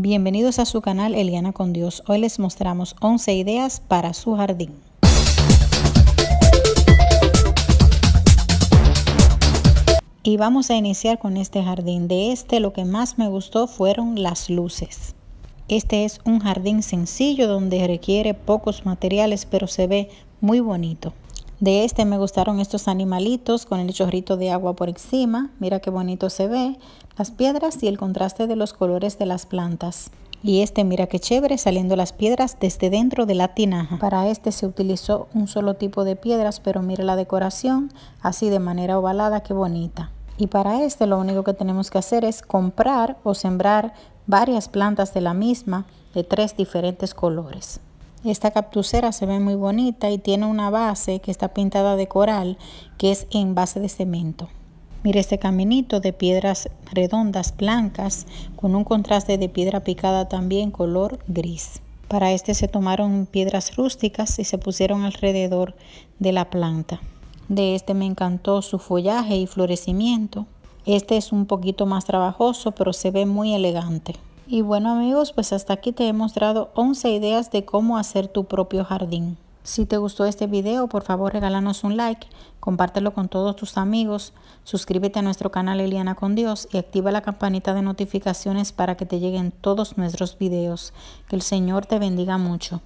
Bienvenidos a su canal Eliana con Dios. Hoy les mostramos 11 ideas para su jardín. Y vamos a iniciar con este jardín. De este lo que más me gustó fueron las luces. Este es un jardín sencillo donde requiere pocos materiales pero se ve muy bonito. De este me gustaron estos animalitos con el chorrito de agua por encima. Mira qué bonito se ve. Las piedras y el contraste de los colores de las plantas. Y este mira qué chévere saliendo las piedras desde dentro de la tinaja. Para este se utilizó un solo tipo de piedras, pero mira la decoración así de manera ovalada, qué bonita. Y para este lo único que tenemos que hacer es comprar o sembrar varias plantas de la misma de tres diferentes colores. Esta captucera se ve muy bonita y tiene una base que está pintada de coral, que es en base de cemento. Mire este caminito de piedras redondas blancas con un contraste de piedra picada también color gris. Para este se tomaron piedras rústicas y se pusieron alrededor de la planta. De este me encantó su follaje y florecimiento. Este es un poquito más trabajoso, pero se ve muy elegante. Y bueno amigos, pues hasta aquí te he mostrado 11 ideas de cómo hacer tu propio jardín. Si te gustó este video, por favor regálanos un like, compártelo con todos tus amigos, suscríbete a nuestro canal Eliana con Dios y activa la campanita de notificaciones para que te lleguen todos nuestros videos. Que el Señor te bendiga mucho.